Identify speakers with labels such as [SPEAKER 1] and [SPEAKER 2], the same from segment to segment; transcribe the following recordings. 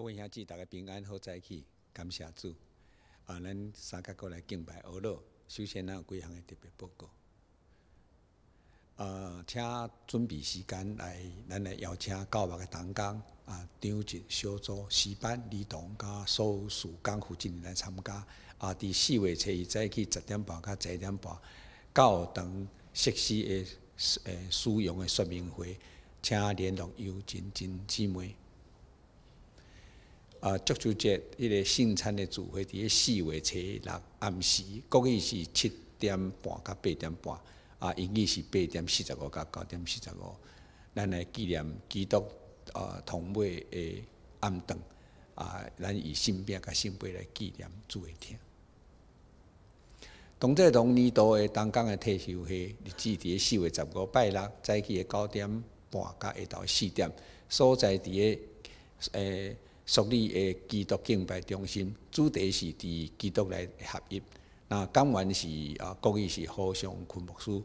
[SPEAKER 1] 各位兄弟，大家平安好，再起感谢主。啊，咱三甲过来敬拜，好了。首先，咱有几项的特别报告。啊，请准备时间来，咱来邀请教同工、啊，张小组、四班李同、甲苏树刚负责人来参加。啊，伫四月十早起十点半到十点半，教堂设施的诶使用说明会，请联络尤锦锦姊妹。啊！足球节迄个圣餐的主会伫咧四月初六暗时，国语是七点半到八点半，啊，英语是八点四十五到九点四十五。咱来纪念基督啊，同位的暗灯啊，咱以信饼甲信杯来纪念主会听。同在同年度的当工的退休会，日子伫咧四月十五拜六，早起的九点半到下昼四点，所在咧诶。属立诶基督敬拜中心主题是伫基督来合一，那讲完是啊国语是何相坤牧师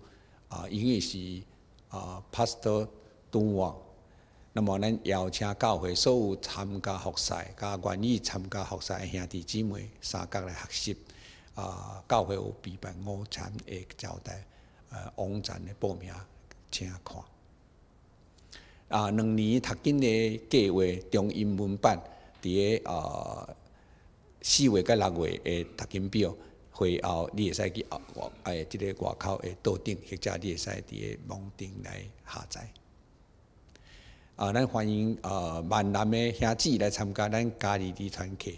[SPEAKER 1] 啊英语是啊 Pastor d u a n g 那么咱邀请教会所有参加复赛，甲愿意参加复赛兄弟姊妹三甲来学习啊教会有备办午餐的招待，呃网站的报名，请看啊两年读经的计划中英文版。伫个啊四月甲六月诶读经表会后，你会使去外，诶即个外口诶桌顶，或者你会使伫个网顶来下载。啊，咱欢迎啊，闽南诶兄弟来参加咱家里的团客。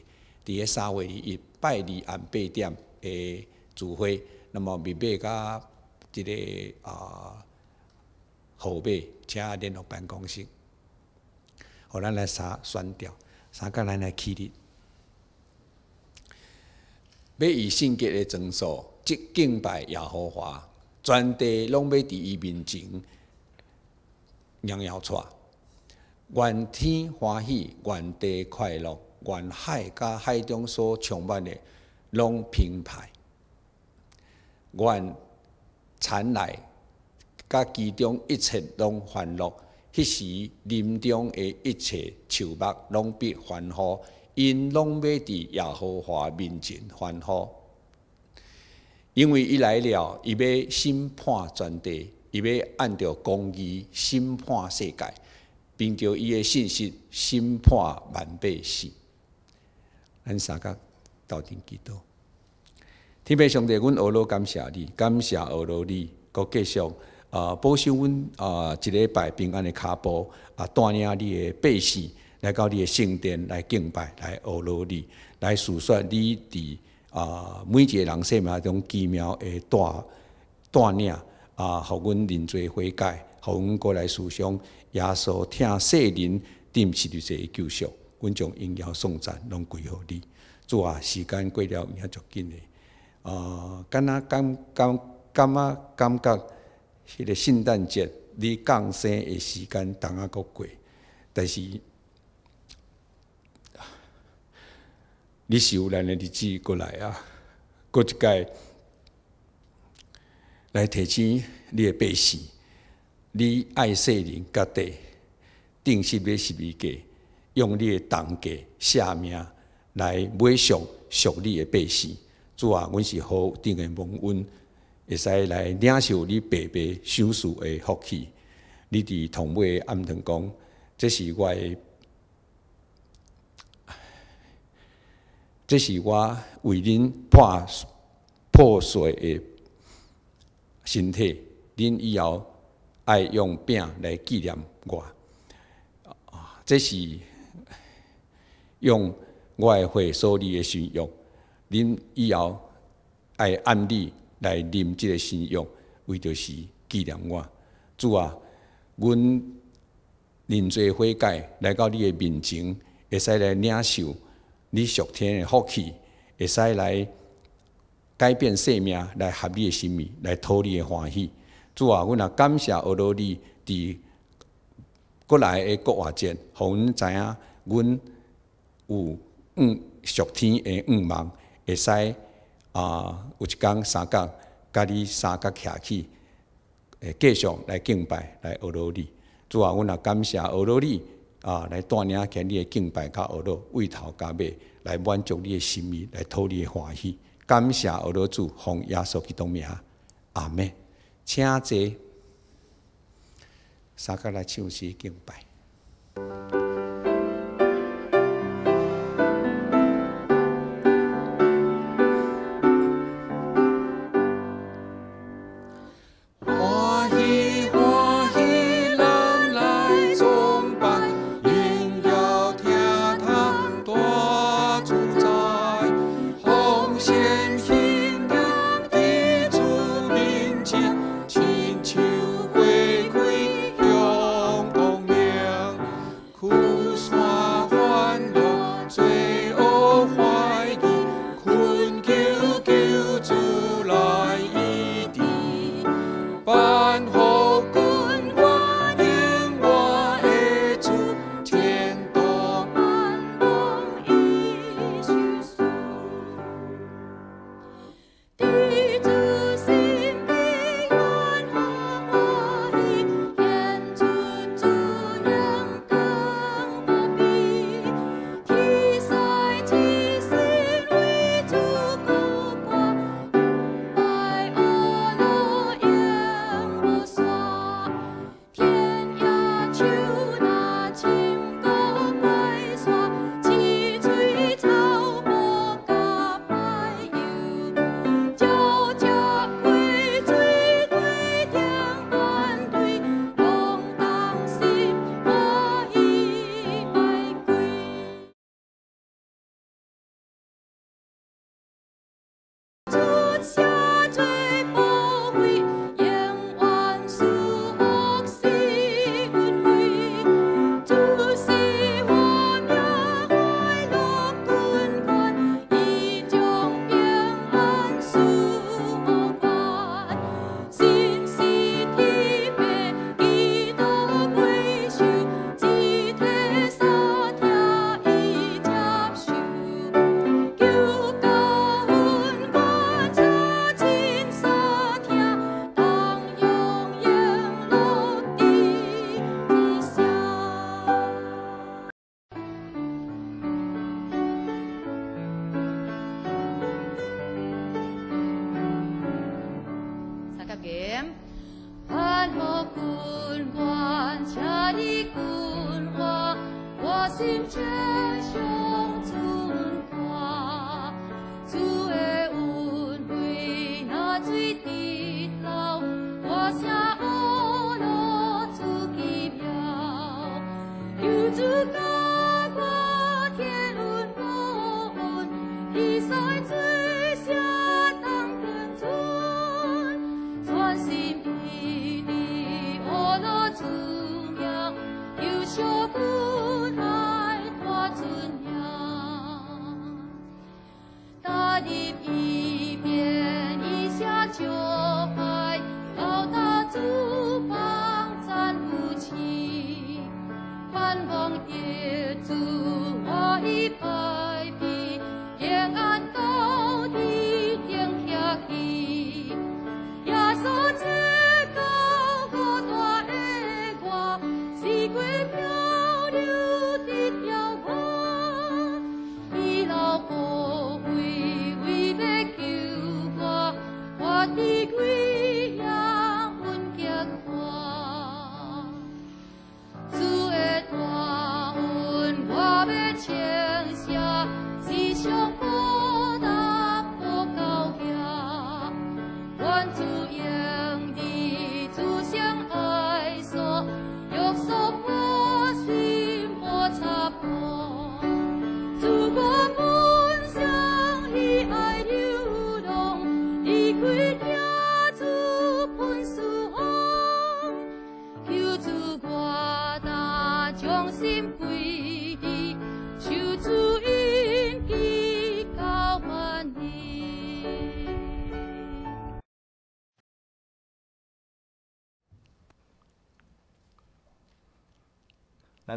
[SPEAKER 1] 伫个三月二一拜二暗八点诶主会，那么密码甲即个啊号码，请联络办公室，互咱来三选调。三个人来起立。要以性格的装束，即敬拜亚合华，全地拢要伫伊面前仰要吹。愿天欢喜，愿地快乐，愿海加海中所充满的拢平排。愿产内加其中一切拢欢乐。迄时林中的一切树木拢必欢呼，因拢要伫耶和华面前欢呼，因为伊来了，伊要审判全地，伊要按照公义审判世界，并着伊的信息审判万百世。咱三个到底几多？天父上帝，阮俄罗感谢你，感谢俄罗斯，阁继续。啊！保守阮啊！一礼拜平安的骹步啊，带领你的百姓来到你的圣殿来敬拜，来阿罗你，来述说你伫啊每一个人生命中奇妙的锻锻炼啊，互阮认罪悔改，互阮过来思想，耶稣听世人定是的这救赎，阮将荣耀颂赞拢归予你。做啊，时间过了也足紧的啊，敢那感感感觉感觉。迄个圣诞节，你降生的时间同阿个过，但是你受难的日子过来啊，过一届来提醒你诶百姓，你爱世人家地，定是要十二个，用你诶同价写名来买上属你诶百姓。主啊，阮是好定诶蒙恩。会使来领受你爸爸手术的福气，你伫同辈暗堂讲，这是我，这是我为恁破破碎的身体，恁以后爱用饼来纪念我，这是用我血所你的信仰，恁以后爱按理来啉即个信药，为着是纪念我。主啊，阮认罪悔改，来到你的面前，会使来领受你属天的福气，会使来改变生命，来合你的心意，来讨你的欢喜。主啊，阮也感谢俄罗斯伫国内的国外间，互阮知影，阮有嗯属天的愿望，会使。啊，有一公三公，甲你三角徛起，诶，继续来敬拜，来俄罗斯。主要阮啊感谢俄罗斯啊，来带领今日的敬拜，甲俄罗斯为头加尾，来满足你的心意，来讨你欢喜。感谢俄罗斯主，奉耶稣基督名，阿妹，请坐，三角来唱诗敬拜。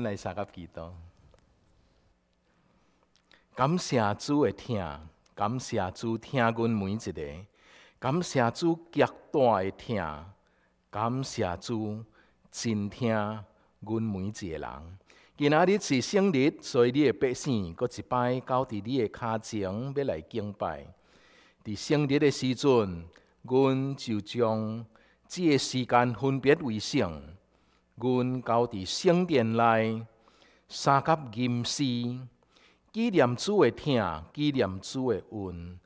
[SPEAKER 2] 来三个祈祷。感谢主的听，感谢主听阮每一个，感谢主极大的听，感谢主真听阮每一个人。今仔日是生日，所以你的百姓过一摆到伫你的家前要来敬拜。伫生日的时阵，阮就将这时间分别为圣。阮交伫圣殿内，三甲吟诗，纪念主的听，纪念主的恩，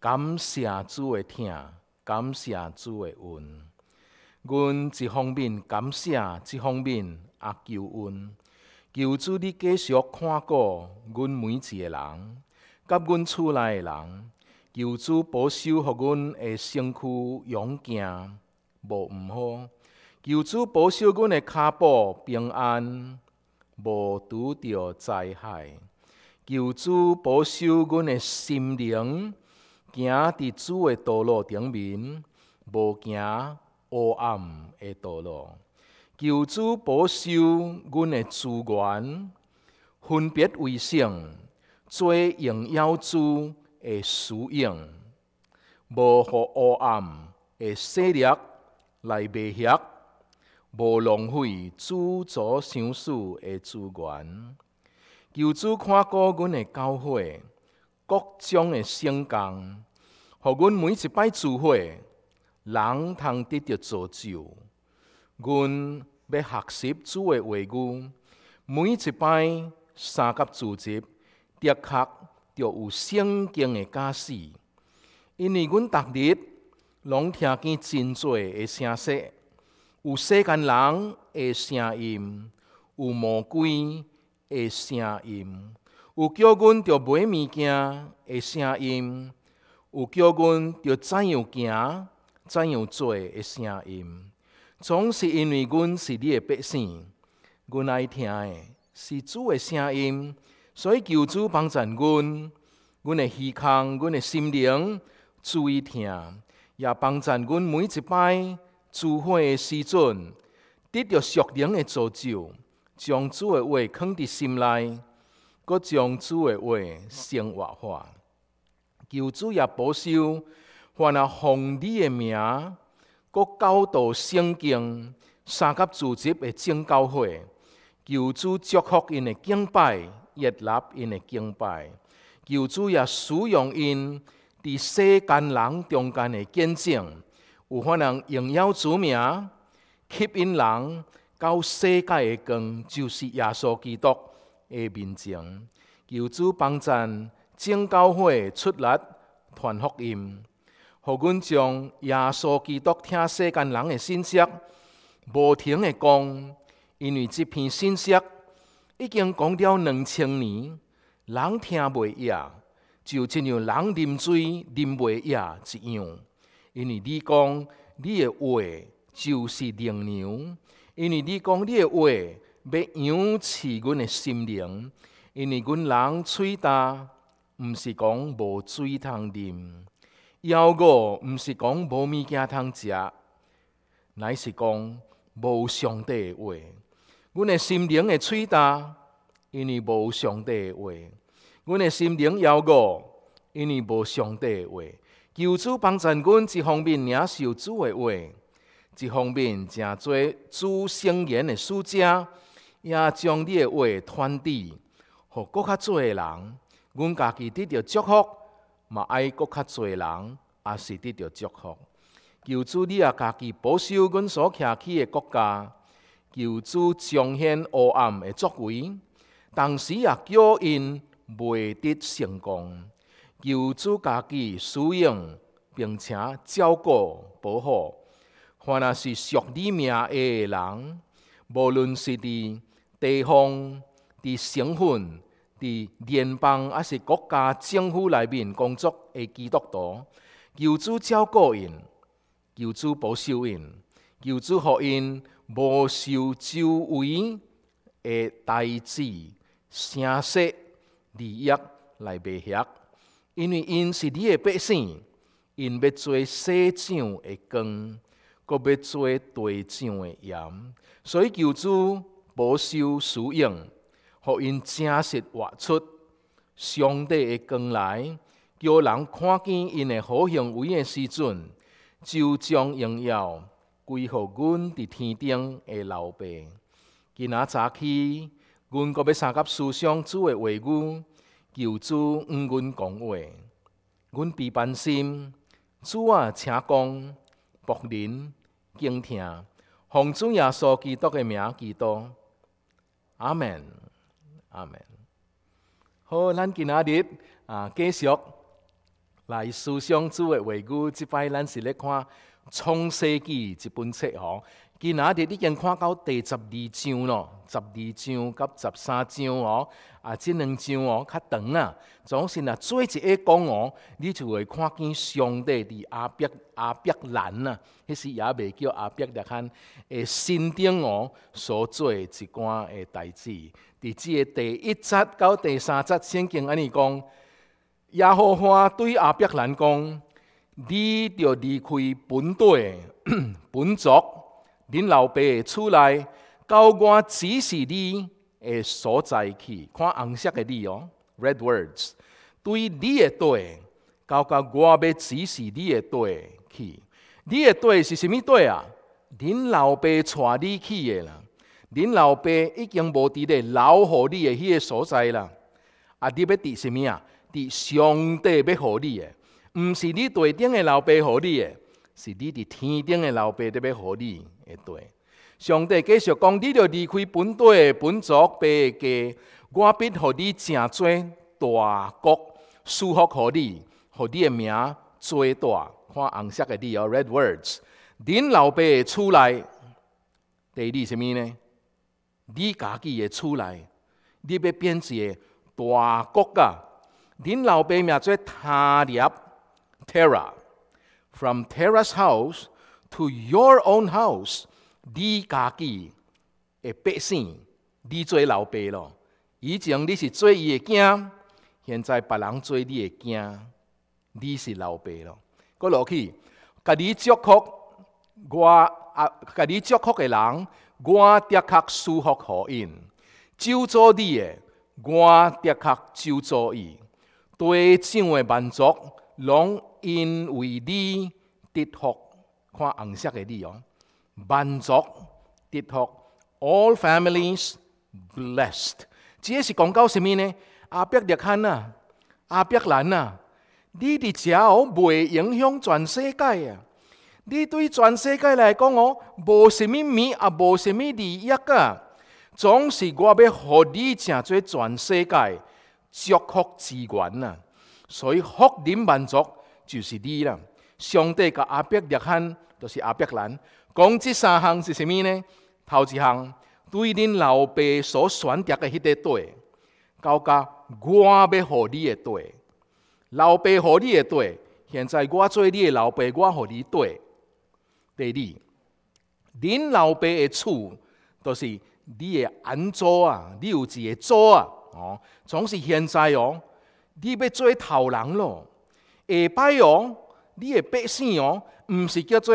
[SPEAKER 2] 感谢主的听，感谢主的恩。阮一方面感谢，一方面也求恩，求主你继续看顾阮每一个人，甲阮厝内的人，求主保守，互阮的身躯永健无毋好。求主保守阮的脚步平安，无拄到灾害；求主保守阮的心灵，行伫主的道路顶面，无行黑暗的道路。求主保守阮的资源，分别为圣，做荣耀主的使用，无互黑暗的势力来威胁。无浪费主所上赐的资源，求主看顾阮的教会，各种的圣工，让阮每一摆聚会，人通得到造就。阮要学习主的话语，每一摆三甲组织、的确要有圣经的解释，因为阮逐日拢听见真多的声息。有世间人的声音，有魔鬼的声音，有叫阮着买物件的声音，有叫阮着怎样行、怎样做的声音，总是因为阮是你的百姓，阮爱听的是主的声音，所以求主帮助阮，阮的耳腔、阮的心灵注意听，也帮助阮每一摆。聚会的时阵，得到属灵的助就，将主的话藏伫心内，佮将主的话生活化。求主也保守，还啊奉你的名，佮教导圣经，参甲组织的正教会。求主祝福因的敬拜，热立因的敬拜。求主也使用因伫世间人中间的见证。有法能用妖主名吸引人到世界的光，就是耶稣基督的面前。求主帮助正教会出力传福音，互阮将耶稣基督听世间人的信息不停地讲，因为这篇信息已经讲了两千年，人听袂厌，就正如人啉水啉袂厌一样。因为你讲你的话就是良药，因为你讲你的话要养饲阮的心灵。因为阮人喙大，毋是讲无水通啉，妖过毋是讲无物件通食，乃是讲无上帝话。阮的心灵嘅喙大，因为无上帝话；阮的心灵妖过，因为无上帝话。求主帮助阮一方面领受主的话，一方面正做主圣言的使者，也将你的话传递，互搁较侪的人。阮家己得到祝福，嘛爱搁较侪的人也是得到祝福。求主你也家己保守阮所徛起的国家，求主彰显黑暗的作为，同时也叫因未得成功。求主家己使用，并且照顾、保护。凡那是属你名诶人，无论是伫地方、伫省份、伫联邦，还是国家政府内面工作诶基督徒，求主照顾因，求主保守因，求主互因无受周围诶代志、声势利益来迷惑。因为因是你的百姓，因要做西长的光，佮要做地上的盐，所以求主保守使用，互因真实活出上帝的光来，叫人看见因的好行为的时阵，就将荣耀归乎阮伫天顶的老爸。今仔早起，阮佮要参甲思想主的话语。求主恩阮讲话，阮必烦心。主啊，请讲，仆人敬听。奉主耶稣基督的名，基督。阿门，阿门。好，咱今仔日啊，继续来思想主的话语。即摆咱是咧看创世纪一本册吼。今仔日已经看到第十二章咯。十二章及十三章哦，啊，即两章哦，较长啊，总是若做一下讲哦，你就会看见上帝伫阿伯阿伯兰啊，迄时也未叫阿伯，就系诶，身顶哦所做一寡诶代志。伫即个第一节到第三节，圣经安尼讲，耶和华对阿伯兰讲，你要离开本地 本族，恁老爸的厝内。高官指示你的所在去，看红色的字哦，Red words。对，你的对，高高我要指示你的对去。你的对是甚么对啊？恁老爸带你去的啦，恁老爸已经无伫咧老好你的迄个所在啦。啊，你要伫甚么啊？伫上帝要好你，毋是你地顶的老爸好你，是你伫天顶的老爸伫要好你，的对。上帝继续讲，你要离开本地、本族、别家，我必和你成做大国，舒服，和你，和你的名最大。看红色的字哦，Red Words。您老爸嘅厝内，第二什物呢？你家己的厝内，你要变个大国啊！您老爸名做塔立 （Tara）。From Tara's house to your own house。你家己的百姓，你做老爸咯。以前你是做伊的囝，现在别人做你的囝，你是老爸咯。过落去，甲你祝福我啊，甲你祝福的人，我的确舒服，互因。救助你诶，我的确救助伊。对上的满足，拢因为你得福。看红色的你哦。民族、跌托 a l l families blessed。这是讲到什么呢？阿伯约罕啊，阿伯兰啊，你的家哦，唔影响全世界啊！你对全世界来讲哦，冇什么米阿冇什么利益啊！总是我要和你，成做全世界祝福之源啊！所以福你民族就是你啦，上帝嘅阿伯约罕，就是阿伯兰。讲这三项是啥物呢？头一项，对恁老爸所选择的迄块地，交加我要予你的地，老爸予你的地，现在我做你的老爸，我予你地。第二，恁老爸的厝，就是你的安祖啊，你有一个祖啊，哦，总是现在哦，你要做头人咯，下摆哦，你的百姓哦，毋是叫做。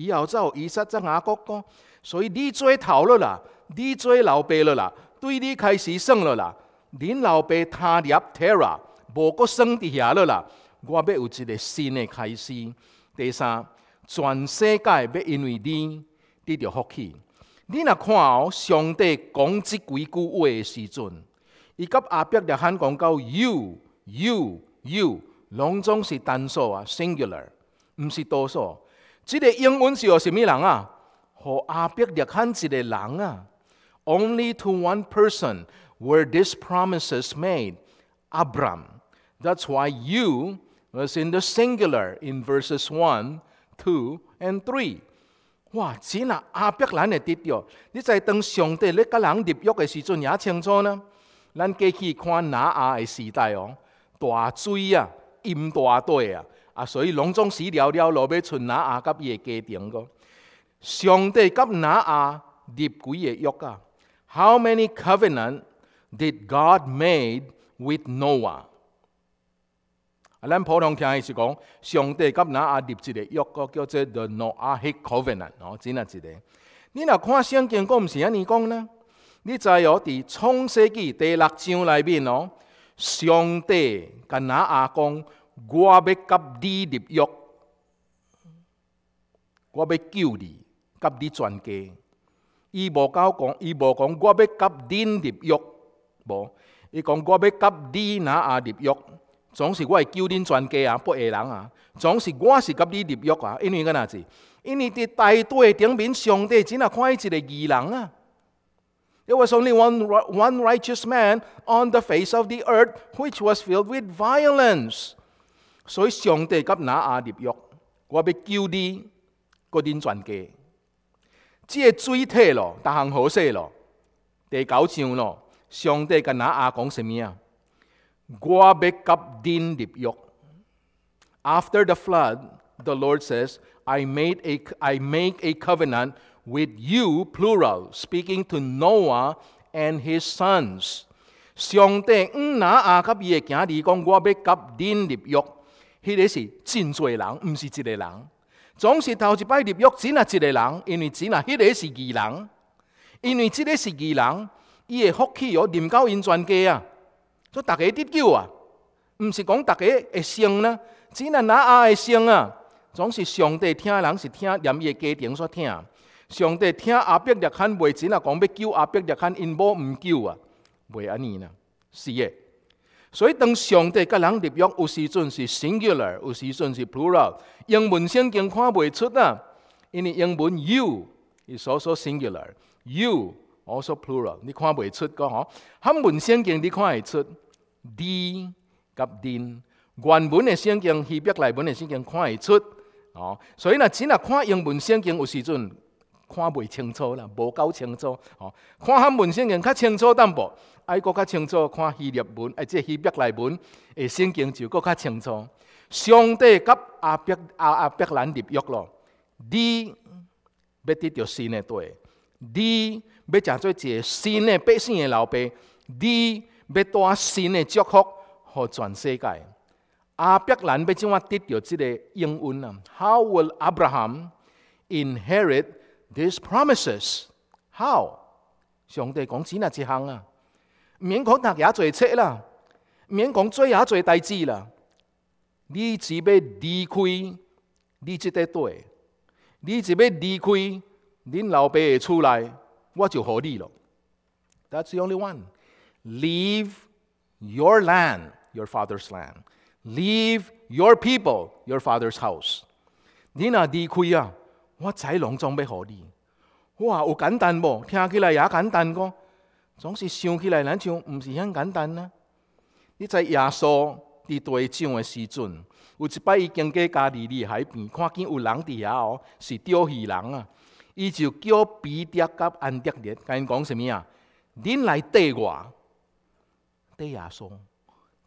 [SPEAKER 2] 以后再有意识再阿国讲，所以你做头了啦，你做老爸了啦，对你开始算了啦。恁老爸他 Terra，无个算伫遐了啦。我要有一个新的开始。第三，全世界要因为你，你着福气。你若看哦，上帝讲这几句话的时阵，伊甲阿伯俩喊讲到 you，you，you，拢总是单数啊，singular，毋是多数。这个英文是有什么人啊？和阿伯立婚这个人啊，Only to one person were these promises made, Abram. That's why you was in the singular in verses one, two, and three. 哇，只那阿伯兰的滴掉，你在当上帝那个人立约的时阵也清楚呢。咱过去看挪亚的时代哦，大水啊，淹大地啊。啊，所以隆重死了了，落尾存拿阿甲伊嘅家庭个。上帝甲拿阿立几个约啊？How many covenant did God made with Noah？啊，咱普通听伊是讲，上帝甲拿阿立一个约个，叫做 The Noahic Covenant。哦，真系一个。你若看圣经，讲毋是安尼讲呢？你知唔伫我哋创世纪第六章内面哦，上帝甲拿阿讲。我要甲你立约，我要救你，甲你全家。伊冇讲讲，伊无讲我要甲恁立约，无。伊讲我要甲你哪啊立约，总是我会救恁全家啊，不义人啊，总是我是甲你立约啊。因为嗰阵时，因为伫大队顶面上帝只能看一个义人啊。there was only one one righteous man on the face of the earth, which was filled with violence. 所以上帝甲拿亞立約，我要救你个啲全家。即个水退咯，逐项好势咯，第九章咯。上帝甲拿亞讲什物啊？我要甲你立約。After the flood, the Lord says, "I made a I make a covenant with you, plural, speaking to Noah and his sons。上帝嗯拿亞甲伊嘅兄弟讲，我要甲你立約。迄个是真侪人，毋是一个人。总是头一摆入狱，只那一个人，因为只那迄个是异人，因为即个是异人，伊会福气哦，临到因全家啊，所以大家得救啊，毋是讲大家会生呢，只那哪阿会生啊？总是上帝听人是听连伊的家庭所听，上帝听阿伯立刊未只啊，讲要救阿伯立刊，因某毋救啊，袂安尼呢？是诶。所以当上帝甲人立狱，有时阵是 singular，有时阵是 plural。英文圣经看未出啊，因为英文 you is also singular，you also plural，你看未出吼。汉文圣经你看得出，d 及 d 原文的圣经、希伯来文的圣经看得出。哦，所以嗱只若看英文圣经，有时阵。看未清楚啦，无够清楚。哦，看汉文圣经较清楚淡薄，爱搁较清楚，看希腊文，哎，即个希伯来文诶圣经就搁较清楚。上帝甲阿伯阿阿伯兰入约咯，你要得着新的地，你要成做一个新的百姓的老爸，你要带新的祝福和全世界。阿伯兰要怎啊得着即个英文啊？How will Abraham inherit these promises? How？上帝讲只那一项啊？免讲读呀，济册啦，免讲做呀，济代志啦。你只要离开你即块地，你只要离开恁老爸的厝内，我就好你了。That's the only one. Leave your land, your father's land. Leave your people, your father's house. 你若离开啊，我才隆重要好你。哇，有简单无？听起来也简单个。总是想起来，咱像毋是很简单呢。你知耶稣伫地上的时阵，有一摆伊经过家己离海边，看见有人伫遐哦，是钓鱼人啊。伊就叫彼得甲安德烈，跟因讲什物啊？恁来逮我，缀耶稣，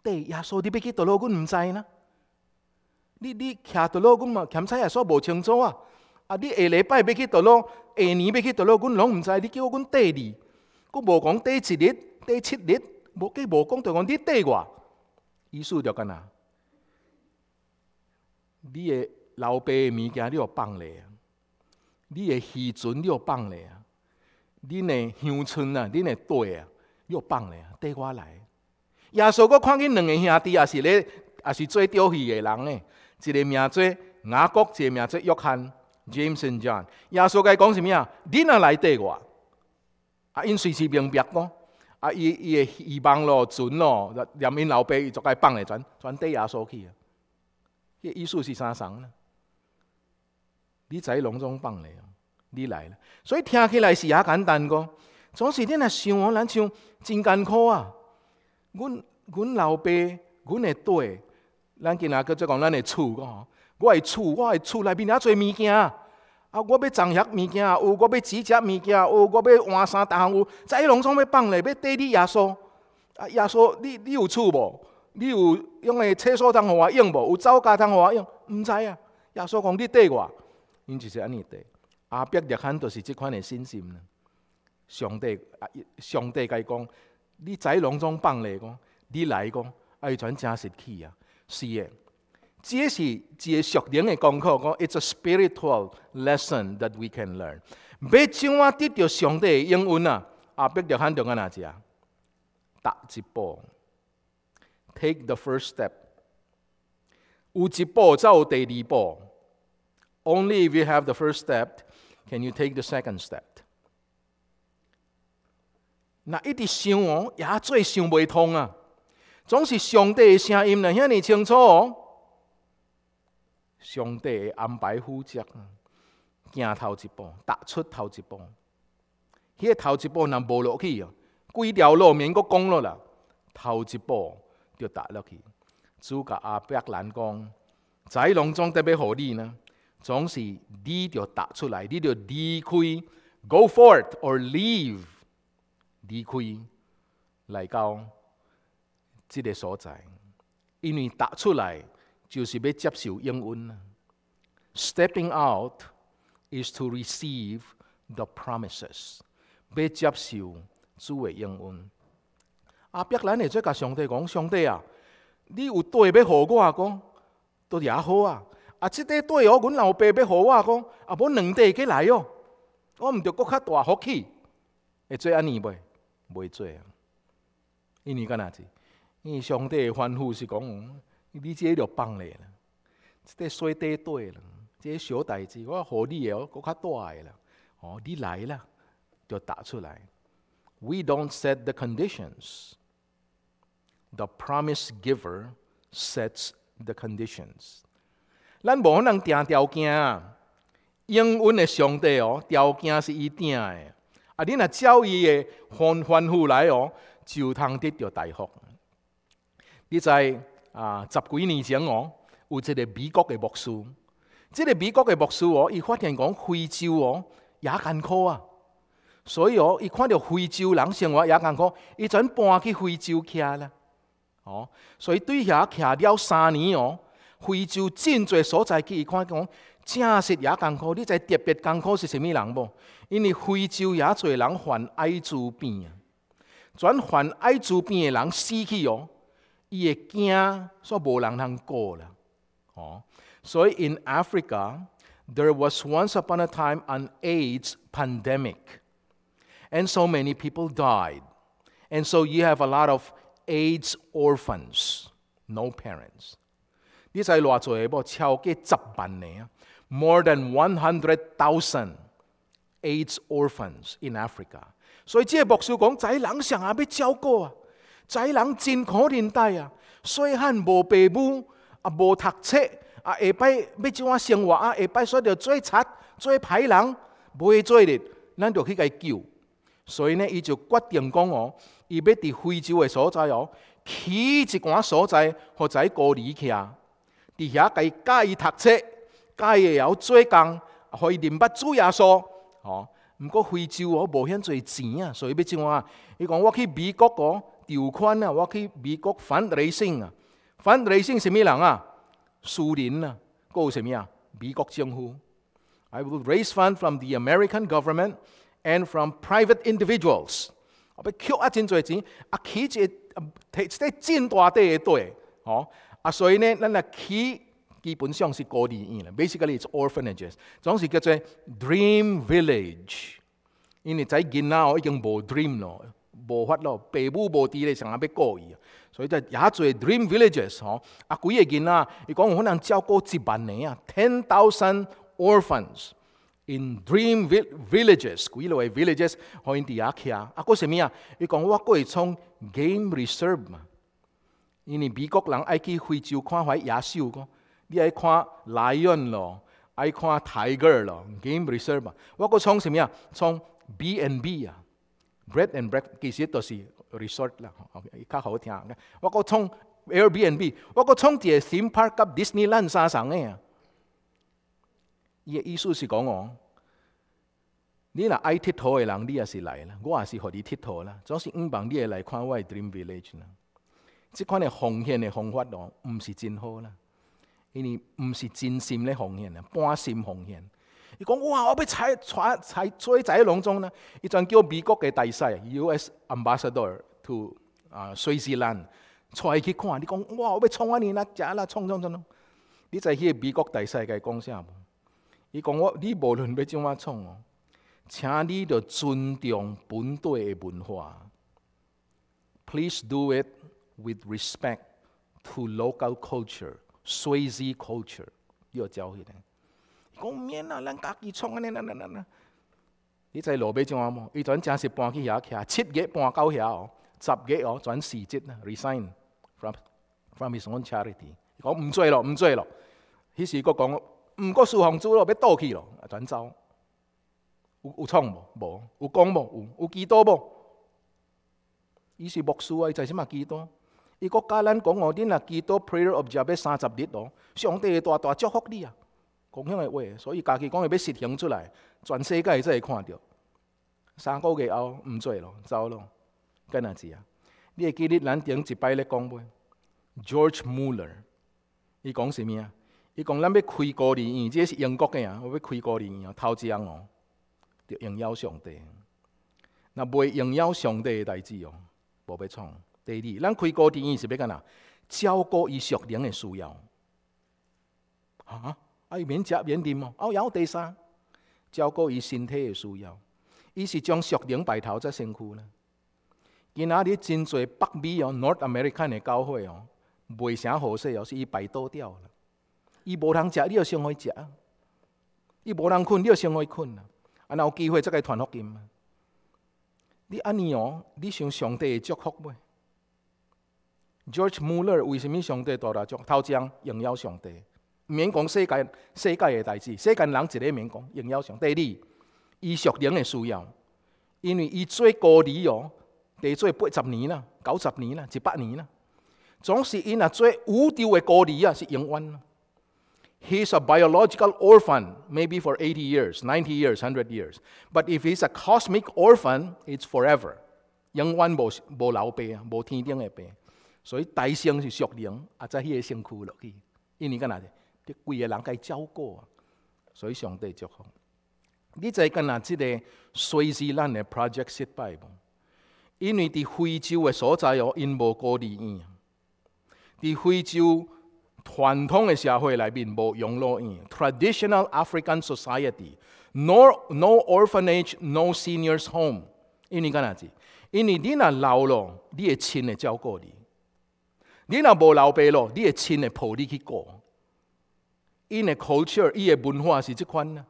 [SPEAKER 2] 缀耶稣，你要去倒落，阮毋知呢。你你徛倒落，阮嘛，欠差耶稣无清楚啊。啊，你下礼拜要去倒落，下年要去倒落，阮拢毋知。你叫阮逮你。佫无讲第一日、第七日，无计无讲着讲你第我，意思就干哪？你的老爸物件你要放咧，你的渔船你要放咧，你的乡村啊、你的地啊，你要放咧，第我来。耶稣佫看见两个兄弟，也是咧，也是最钓鱼的人呢。一个名做雅各，一个名做约翰。James and John。耶稣佮讲是物啊？你啊来第我。啊，因随时明白个，啊，伊伊会希望咯，船咯，连因老爸伊就该放来全全抵押所去啊，意思是相仝啦。你仔拢总放来，你来啦，所以听起来是也简单个，总是恁若想我，咱像真艰苦啊。阮阮老爸，阮的对，咱今仔叫做讲咱的厝个吼，我的厝，我的厝内面遐济物件。啊！我要藏药物件，有；我要煮食物件，有；我要换衫逐项有。在拢总要放嘞，要缀你耶稣。啊，耶稣，你你有厝无？你有用个厕所通互我用无？有灶架通互我用？毋知啊。耶稣讲：你缀我，因就是安尼缀阿伯约翰就是即款诶信心呢。上帝，啊、上帝，甲伊讲你在拢总放嘞，讲你来讲，伊全真实气啊！是诶。这是一個學點的课。讲 It's a spiritual lesson that we can learn。別青蛙得到上帝的应允啊！啊，伯着喊著幹哪子啊？踏一步，Take the first step。有一步才有第二步。Only if you have the first step, can you take the second step。那一直想哦，也做想未通啊！总是上帝的声音呢，遐尼清楚哦。上帝安排负责，行头一步，踏出头一步。迄个头一步若无落去哦，规条路面佫讲落啦。头一步就踏落去。主甲阿伯兰讲：在龙总得要互你呢？总是你就踏出来，你就离开。Go forth or leave，离开来到即个所在，因为踏出来。就是要接受应允，Stepping out is to receive the promises。要接受主的应允。阿伯，兰会做甲上帝讲，上帝啊，你有对要互我讲，都也好啊。啊，即块地哦，阮老爸要互我讲，啊，无两地皆来哦，我毋着国较大福气，会做安尼袂？袂做啊。因为干那子，因为上帝的吩咐是讲。你这一条棒嘞，这说得对了。这一小代志，我好你哦，够快大个了。哦，你来了，就打出来。We don't set the conditions. The promise giver sets the conditions. 咱无可能定条件啊。英文的上帝哦，条件是一定的。啊，你若照伊的反反复来哦，就通得到答复。你知？啊，十几年前哦，有一个美国嘅牧师，即个美国嘅牧师哦，伊发现讲非洲哦，也艰苦啊，所以哦，伊看到非洲人生活也艰苦，伊就搬去非洲住啦，哦，所以对遐住了三年哦，非洲真侪所在去，伊看讲真实也艰苦。你知特别艰苦是什物人无？因为非洲野侪人患艾滋病啊，转患艾滋病嘅人死去哦。伊会惊，煞无人通顾啦。哦，所以 in Africa there was once upon a time an AIDS pandemic, and so many people died, and so you have a lot of AIDS orphans, no parents. More than one hundred thousand AIDS orphans in Africa. Africa。所以即個牧師講，仔人上下要照顧啊。仔人真可怜，代啊！细汉无爸母，啊，无读册，啊，下摆要怎啊生活啊？下摆煞着做贼、做歹人，袂做哩。咱着去伊救。所以呢，伊就决定讲哦，伊要伫非洲个所在哦，起一寡所在，互仔隔离徛。伫遐伊教伊读册，教伊会晓做工，互伊认捌主耶稣。哦，毋过非洲哦，无遐济钱啊，所以要怎啊？伊讲我去美国哦。條款啊，我去美國 fundraising 啊，fundraising 是咩人啊？蘇聯啊，嗰個係咩啊？美國政府。I will raise fund from the American government and from private individuals。我要吸啊真濟錢，啊起一摕一個真大塊嘅地，哦，啊所以呢，咱嚟起基本上是孤兒院啦，basically it's orphanages，總是叫做 dream village，因為在囡仔已經無 dream 咯。无法咯，爸母无伫咧，成日要顾伊，啊，所以就呀多 dream villages 嗬。啊几个見仔，伊讲有可能照顾一萬年啊，ten thousand orphans in dream villages。佢呢個叫 villages，佢喺啲亞洲。阿佢寫咩啊？伊讲我佫会创 game reserve 嘛，因为美国人爱去非洲看嗰野兽，讲你爱看 lion 咯，爱看 tiger 咯，game reserve 嘛。我佫创從物啊？创 B and B 啊。Bread and breakfast，其实都是 resort 呀，伊卡好听啊。我个 o 从 Airbnb，我个 o 从这 Theme Park、Disney Land 山上赏耶。意思稣是讲，我，你那爱佚佗的人，你也是来啦，我也是学你佚佗啦。总是五磅你也来看我 Dream Village 呢？这款的奉献的方法咯，唔是真好啦，因为唔是真心的奉献啦，半心奉献。伊講：哇！我要踩踩踩醉在龙中呢，伊陣叫美國嘅大使，U.S. Ambassador to 啊蘇伊士兰，带佢去看。你講：哇！我要创啊你啦，食啦，创创创，你在去美國大使嘅講聲，伊講我：你無論要點樣哦，請你要尊重本地嘅文化。Please do it with respect to local culture, Swazi culture。要教佢讲免啦，咱家己创安尼，安尼，安尼。你知路尾怎啊？冇，伊转正式搬去遐徛，七月搬到遐哦，十月哦转轉辭職，resign from from his own charity，讲毋做咯，毋做咯。迄时佫讲毋过住房租咯，要倒去咯，啊转走。有有创无？无。有讲无？有。有祈祷无？伊是牧师啊，伊在什么祈祷？伊佫教咱讲哦，啲若祈祷 prayer of j r a b e r 三十日哦，上帝会大大祝福你啊！讲享的话，所以家己讲要实行出来，全世界才会看到。三个月后毋做咯，走咯，干哪子啊？你会记得咱顶一摆咧讲未？George Muller，伊讲啥物啊？伊讲咱要开孤儿院，个是英国嘅啊，要开孤儿院，啊，头奖哦，要荣耀上帝。若未荣耀上帝嘅代志哦，无要创。第二，咱开孤儿院是要干哪？照顾伊熟龄嘅需要。啊？啊，伊免食免啉哦，啊，又有第三，照顾伊身体诶需要。伊是将雪灵摆头在身躯啦。今日真侪北美哦，North America n 诶教会哦，袂啥好势哦，是伊摆倒掉了。伊无人食，你要先去食；伊无人困，你要先去困啊。啊，若有机会再个传福音。你安尼哦，你想上帝会祝福未？George Mueller 为什物上帝大大奖，头奖荣耀上帝？唔免讲世界世界嘅代志，世界人一个唔免讲。营养上第二，伊属灵嘅需要，因为伊最高龄哦，地做八十年啦、九十年啦、一百年啦，总是因啊做宇丢嘅高龄啊，是永安。He s a biological orphan maybe for eighty years, ninety years, hundred years, but if he s a cosmic orphan, it's forever。永远冇冇老病啊，冇天顶嘅病，所以大生是属灵，啊再起个身躯落去，因为干啊。啲贵个人照顾啊，所以上帝就好。你再讲下呢个瑞士人的 project 失败冇？因为啲非洲的所在哦，因冇孤儿院。啲非洲传统的社会内边冇养老院 （traditional African society，no no orphanage，no seniors home）。因你睇下因为你点老了，你嘅亲嘅照顾你。你又冇老爸咯？你嘅亲嘅抱你去过。因嘅 culture，伊嘅文化是即款啊。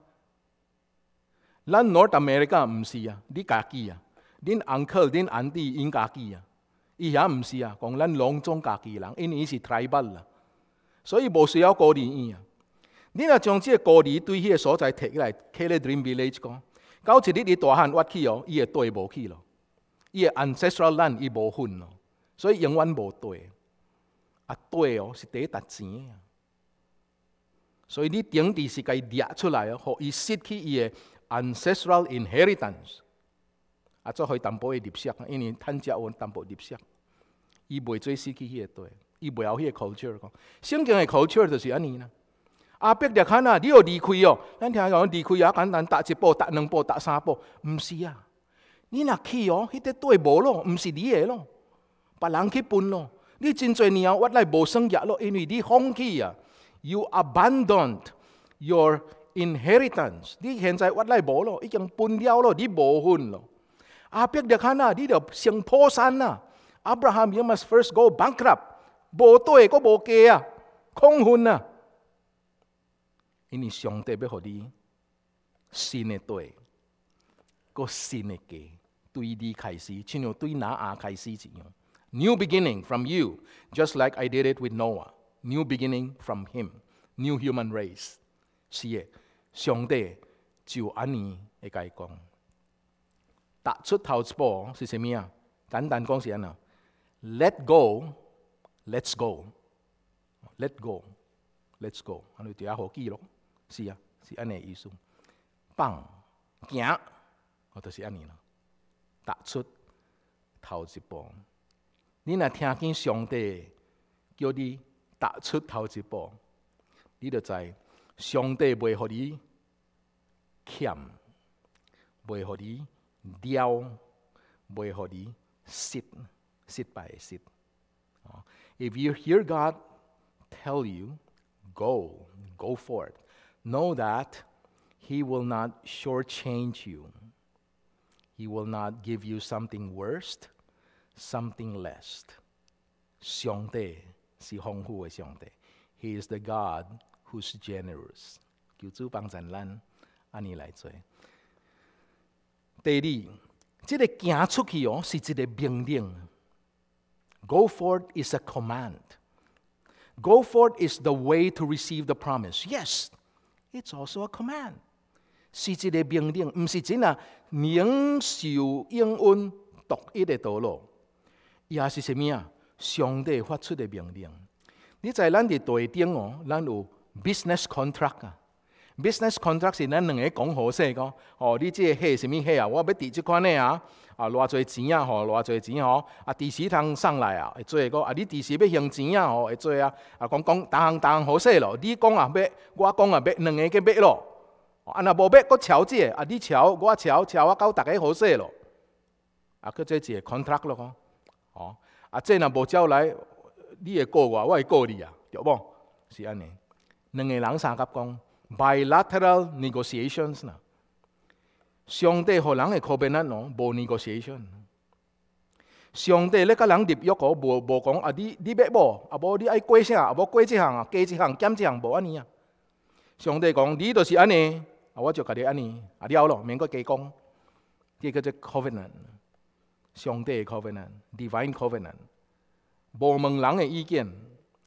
[SPEAKER 2] 咱 North America 唔是啊，你家己啊，恁 uncle、恁 u n c 因家己啊，伊遐毋是啊，讲咱拢总家己人，因伊是台湾啦，所以无需要高丽园啊。你若将即个高丽对迄个所在摕起来，喺咧 Dream Village 讲，到一日你大汉挖起哦，伊会堆无起咯，伊嘅 ancestral land 伊无分咯，所以永远无堆。啊，堆哦是第值钱嘅。所以你顶体是靠伊爹出来呀，好意思起伊个 ancestral inheritance，啊，做好伊淡薄伊利息，因为趁食节淡薄利息，伊未做失去迄个队，伊未晓迄个口讲，圣经个口诀就是安尼啦。阿伯你看呐，你要离开哦，咱听讲离开也简单，踏一步，踏两步，踏三步，毋是啊，你若去哦，迄块地无咯，毋是你个咯，别人去分咯，你真侪年后我来无算业咯，因为你放弃啊。you abandoned your inheritance. Đi hiện tại quát lại bố lo, ít chẳng bún đeo lo, đi bố hôn lo. À biết được hana, đi được siêng phố san na. Abraham, you must first go bankrupt. Bố tôi có bố kia, không hôn na. Ini siang tebe ho đi, sine tôi, na sine kia. New beginning from you, just like I did it with Noah. New beginning from Him, new human race. 是耶，上帝就安尼会甲伊讲。踏出头一步，是啥物啊？简单讲是安尼 Let go, let's go, let go, let's go. 安尼就较好记咯。是啊，是安尼意思。放，行，惊，就是安尼咯。踏出头一步，你若听见上帝叫你。If you hear God tell you, go, go for it. Know that He will not shortchange you. He will not give you something worse, something less. 上帝是丰富的上帝。He is the God who's generous。求主帮助咱安尼来做。第二，这个行出去哦，是一个命令。Go forth is a command. Go forth is the way to receive the promise. Yes, it's also a command. 上帝发出的命令，你在咱的地顶哦，咱有 business contract 啊。business contract 是咱两个讲好势讲，哦，你这个货什么货啊？我要第几款的啊？啊，偌侪钱啊？吼，偌侪钱哦？啊，第时通送来啊，会做个。啊，你第时要用钱啊？吼，会做啊。啊，讲讲，逐项逐项好势咯。你讲啊，要，我讲啊，要，两个皆要咯。啊，若无要，搁瞧借。啊，你瞧，我瞧，瞧啊，到逐个好势咯。啊，搁做一个 contract 咯，哦。啊，这若无招来，你会告我，我会告你啊，对无？是安尼，两个人相甲讲，bilateral negotiations 呐。上帝和人的 covenant 哦，无 negotiation。上帝咧甲人入约哦，无无讲啊你你要无，啊无你爱改啥，啊无改即项啊，加一项减一项，无安尼啊。上帝讲你就是安尼，啊我就甲你安尼，啊了咯，免阁加讲，即叫做 covenant。上帝的 c o v e n a n t d i v i n e Covenant，無問人的意见，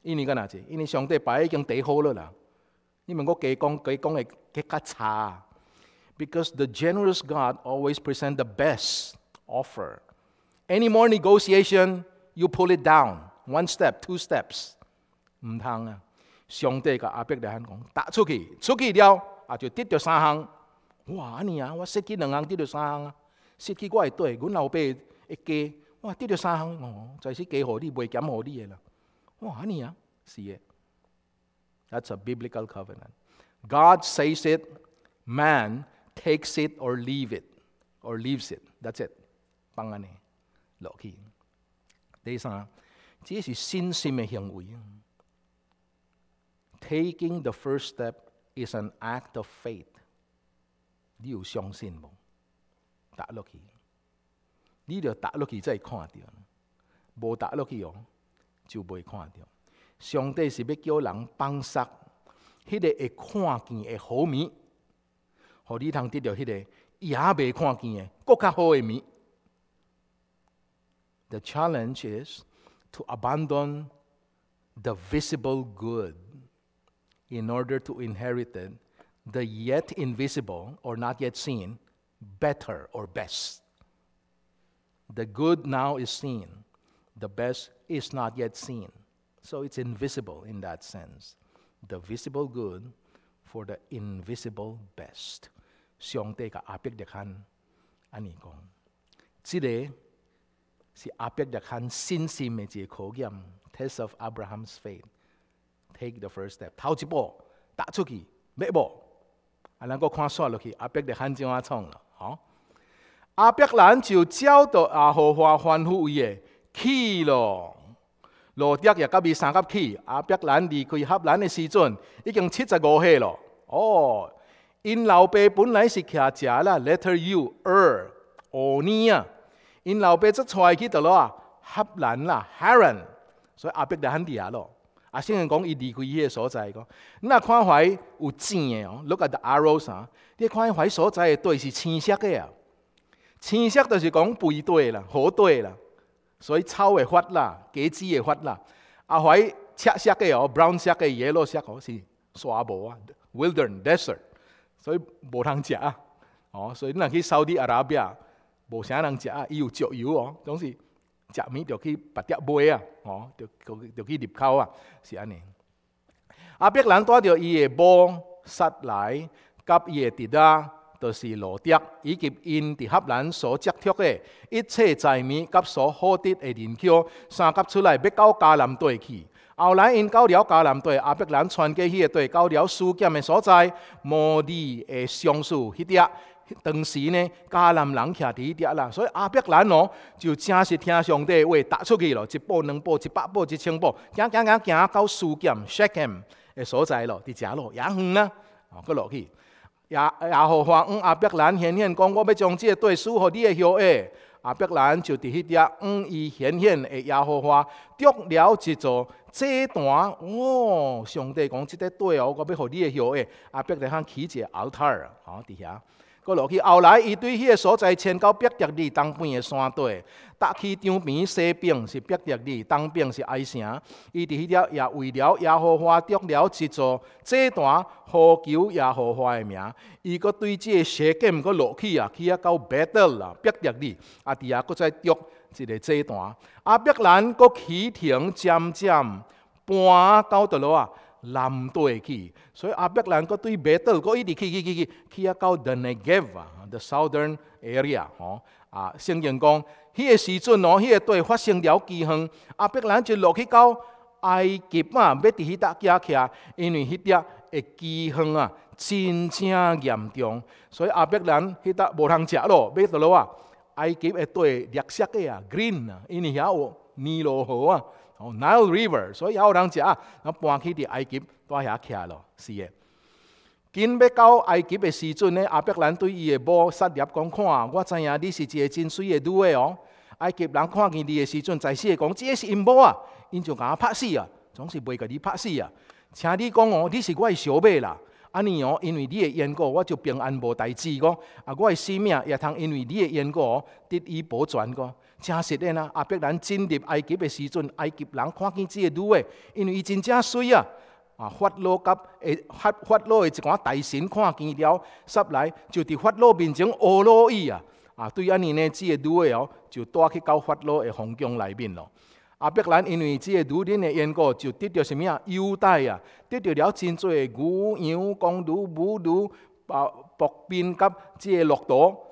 [SPEAKER 2] 因为嗰哪隻，因为上帝把已经第好了啦。你問我佢讲佢讲的佢卡叉，Because the generous God always present the best offer. Any more negotiation, you pull it down one step, two steps，唔通啊！上帝個阿伯就喊讲，打出去，出去了，啊，就得到三行。哇！安尼啊，我失去两行，得到三行啊，失去我嘅對，我老爸。會加，哇跌咗三項哦，在是加互你，袂減互你嘅啦。哇，安尼啊，是嘅。That's a biblical covenant. God says it, man takes it or leave it or leaves it. That's it. Taking the first step is an act of faith. 你有相信冇？踏落去。你要踏落去才看到，无踏落去哦，就袂看到。上帝是要叫人放失，迄个会看见的好面，互你通得到迄个也袂看见的更较好的面。The challenge is to abandon the visible good in order to inherit the yet invisible or not yet seen better or best. The good now is seen, the best is not yet seen. So it's invisible in that sense. The visible good for the invisible best. Siyongte ka apik dekhan ani kong. Chide si apik dekhan sin si me test of Abraham's faith. Take the first step. Tao chi po, ta chuki, me bo. Anang ko kwa so lo ki apek dekhan jiwa chong 阿伯兰就照到阿荷花欢呼伊耶，去咯，罗德也甲伊三甲去，阿伯兰离开荷兰的时阵已经七十五岁咯。哦，因老爸本来是骑车啦，letter U 二五年啊。因老爸则带去倒落啊，荷兰啦，Haran，所以阿伯就喊伫遐咯。阿圣人讲伊离开伊个所在讲你若看徊有钱个哦，look at the arrows 啊，你看徊所在个地是青色个啊。青色就是讲肥对啦、好对啦，所以草会发啦、果子会发啦。阿喺赤色嘅哦、brown 色嘅野落色哦，是沙漠啊、wilderness、desert，所以无人食啊。哦，所以你去 Saudi Arabia 人食啊，伊有石油哦，总是食物就去白碟买啊，哦，就就去入口啊，是安尼。阿伯人带着伊嘅包塞来，甲伊哋得。就是罗德以及因伫黑兰所接触嘅一切财米及所获得嘅人口，三甲出来要到迦南地去。后来因到了迦南地，阿伯兰穿过迄个地，到了苏剑嘅所在摩利嘅上树迄搭。当时呢迦南人住伫迄搭啦，所以阿伯兰哦就真实听上帝的话踏出去咯，一步两步一百步一千步，行行行行到苏剑 s h a k e m 嘅所在咯，伫遮咯，也远啊，哦，佢落去。亚亚合花，嗯，阿伯兰显现讲，我要将这个对树给你的后下阿伯兰就伫迄带，嗯，伊显现的亚合花，筑了一座祭坛。哦，上帝讲，这个对哦，我要给你的后下阿伯兰起一个 altar，好，过落去，后来伊对迄个所在迁到北迪里东边的山地，搭去张边西边是北迪里，东边是矮城。伊伫迄带也为了亚荷花，筑了一座祭坛，呼求亚荷花的名。伊佫对即个石剑佫落去啊，去啊到北德啦，北迪里啊，伫遐佫再筑一个祭坛。啊，北兰佫起亭，渐渐搬到倒落啊。冷土去，所以阿伯兰佮对伊 battle，佮伊去起起起，起啊！到 The Negev 啊，The Southern Area 吼、啊，圣经讲，迄个时阵哦，迄个地发生了饥荒，阿伯兰就落去到埃及嘛，要伫迄搭家徛，因为迄搭的饥荒啊，真正严重，所以阿伯兰迄搭无通食咯，要倒落啊？埃及的地绿色啊 g r e e n 啊，因为遐有尼罗河啊。哦，Nile River，所以也有人食啊，搬去伫埃及住遐徛咯，是的。紧要到埃及的时阵呢，阿伯兰对伊的某撒勒讲，看，我知影你是一个真水的女的哦。埃及人看见你的时候，在世的讲，这是因某啊，因就甲我拍死啊，总是未给你拍死啊。请你讲哦，你是我的小妹啦，安尼哦，因为你的缘故，我就平安无代志个，啊，我的性命也通因为你的缘故得以保全个。真实的呐，阿伯兰进入埃及的时阵，埃及人看见即个女的，因为伊真正水啊，啊法老甲诶法法老的一寡大臣看见了，煞来就伫法老面前贿赂伊啊，啊对安尼呢，这个女的哦，就带去到法老的皇宫内面咯。阿伯兰因为即个女人的缘故，就得到什米啊优待啊，得到了真侪牛羊、公驴、母驴、白薄冰甲、即个骆驼。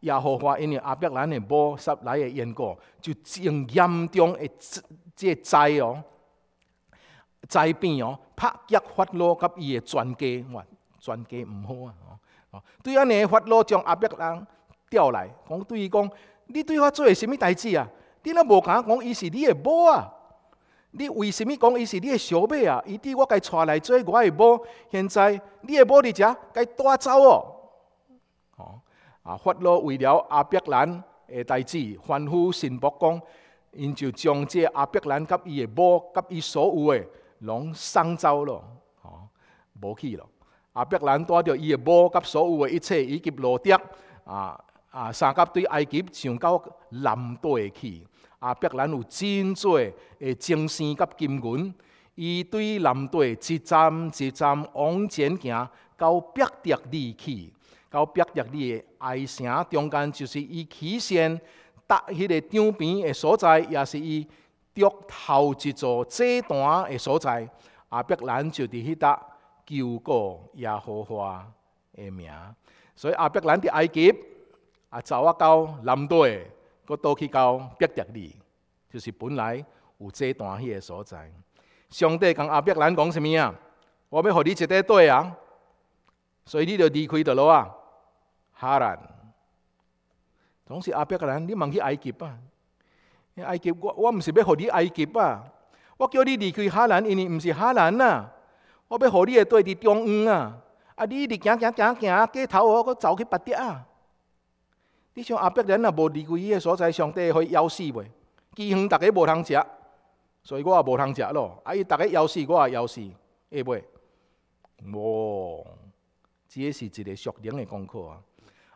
[SPEAKER 2] 也何况因为阿伯兰的某十来个因果，就用阴中的这灾哦灾变哦拍击法老，甲伊的专家哇，专家唔好啊！哦，对安尼法老将阿伯兰调来，讲对伊讲，你对我做系什么代志啊？你若无敢讲伊是你的某啊？你为甚么讲伊是你的小妹啊？伊对我该带来做我的某，现在你的某伫遮该带走哦！啊！法老为了阿伯兰的代志，欢呼神仆，讲，因就将这阿伯兰甲伊的母甲伊所有诶，拢送走咯，哦，无去咯。阿伯兰带着伊的母甲所有的一切，以及罗德啊啊，三甲对埃及上到南地去。阿伯兰有真多的精神甲金银，伊对南地一站一站往前行，到伯特利去。到伯特里的矮城中间，就是伊起先搭迄个张边的所在，也是伊夺头一座祭坛的所在。阿伯兰就伫迄搭救过耶和华的名，所以阿伯兰的埃及啊，走啊到南地，阁倒去到伯特里，就是本来有祭坛迄个所在。上帝共阿伯兰讲啥物啊？我要互你一块地啊，所以你就离开倒落啊。哈兰，同西阿伯讲完，你忙起埃及吧。埃及，我毋是要互啲埃及吧？我叫你离开哈兰，因为毋是哈兰啊。我要互你个队伫中央啊。啊，你伫直行行行行，过头我个走去别地啊。你像阿伯然若无离开伊个所在，上帝会枵死袂？饥荒，逐个无通食，所以我也无通食咯。啊，伊逐个枵死，我也枵死，会袂？哇，即个是一个熟练的功课啊。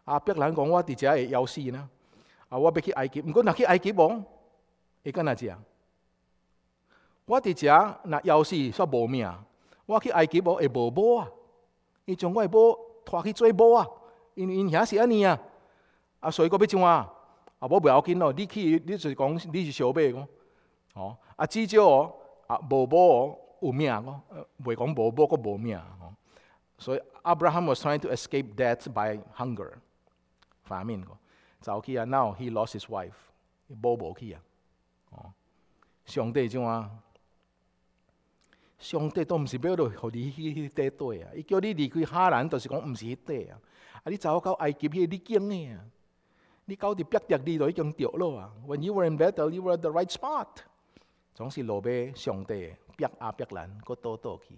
[SPEAKER 2] 阿伯兰讲我伫遮会枵死呢，啊，我要去埃及，毋过若去埃及王，会干哪只啊！我伫遮若枵死，煞无命。我去埃及王会无寶啊！伊将我诶寶拖去做寶啊！因因遐是安尼啊，啊，所以佢要怎啊？啊，我袂要紧咯，你去，你就讲你是小馬讲，哦，啊至少哦，啊无寶哦，有命咯，袂讲无无寶无命命。所以 Abraham was trying to escape death by hunger。反面个，走去啊！Now he lost his wife，他无无去啊！哦，上帝怎啊？上帝都毋是要到，让你去迄块队啊！伊叫你离开哈兰，就是讲毋是迄块啊！啊，你走去到埃及迄个你惊咩啊？你到伫撇撇你都已经着咯啊！When you were in battle, you were a the t right spot。总是落尾上帝撇阿撇兰，佫倒倒去，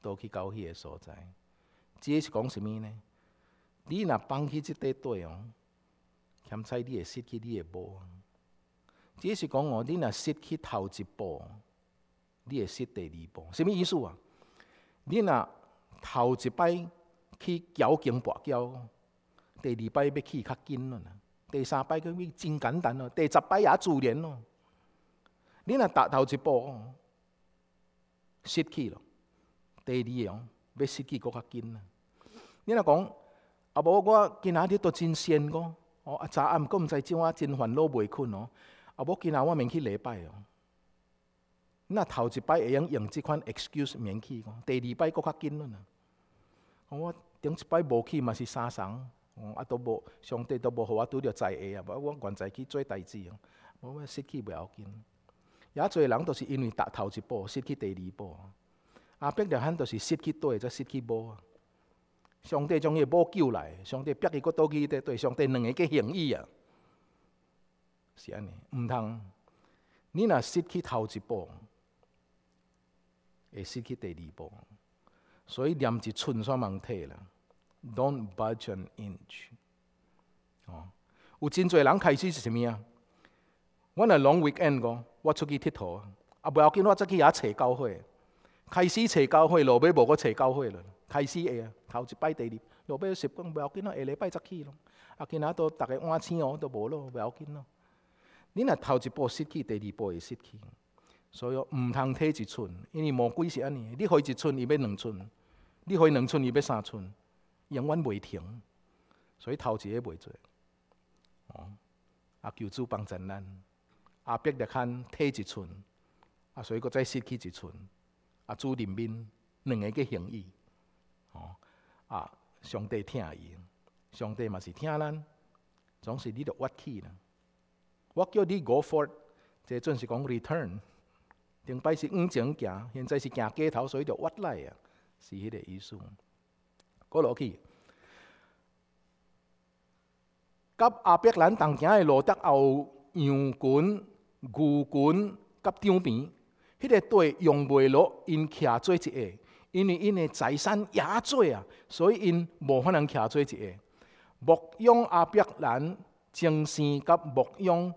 [SPEAKER 2] 倒去到迄个所在。这是讲什物呢？你若放弃即块地哦，钱财你会失去，你的无。只是讲哦，你若失去头一步，你会失第二步。什物意思啊？你若头一摆去矫情跋筊，第二摆要去较紧咯。第三摆佫会真简单咯，第十摆也自然咯。你若踏头一哦，失去咯，第二哦，要失去佫较紧啊。你若讲。啊，无我今仔日都真嬗个，哦，啊，昨暗佫毋知怎啊，真烦恼袂困哦。啊，无今仔我免去礼拜哦，那头一摆会用用即款 excuse 免去个，第二摆佫较紧咯。我顶一摆无去嘛是相仝，哦，啊都无上帝都无互我拄着灾厄啊！无我原在去做代志哦，我失去袂要紧。野侪人都是因为踏头一步失去第二步，啊，别台汉都是失去多则失去无。啊。上帝將佢冇救来，上帝逼伊佢倒去，对上帝两个计懲意啊，是安尼，毋通你若失去头一步，会失去第二步，所以念一寸煞萬退啦。Don't budge an inch。哦，有真多人开始是啥物啊？我若 long weekend 嗰，我出去佚佗，啊唔要紧，我再去遐找教会，开始找教会，落尾无再找教会啦。开始会啊头一摆第二落尾习惯袂要紧咯，下礼拜则去咯啊今仔都逐个晏醒哦都无咯袂要紧咯你若头一步失去第二步会失去所以我毋通退一寸因为无鬼是安尼你开一寸伊要两寸你开两寸伊要三寸永远袂停所以头一个袂做哦啊求主帮助咱啊，逼着牵退一寸啊所以佫再失去一寸啊主人民两个计容易啊！上帝听伊，上帝嘛是听咱，总是你着挖起啦。我叫你 go for，即阵是讲 return。顶摆是往前行，现在是行过头，所以着挖来啊，是迄个意思。过落去，甲阿伯兰同行的路也有羊群、牛群，甲两平，迄个地用未落，因徛做一下。因为因的财产也多啊，所以因无法能徛做一下。牧羊阿伯兰、将生甲牧羊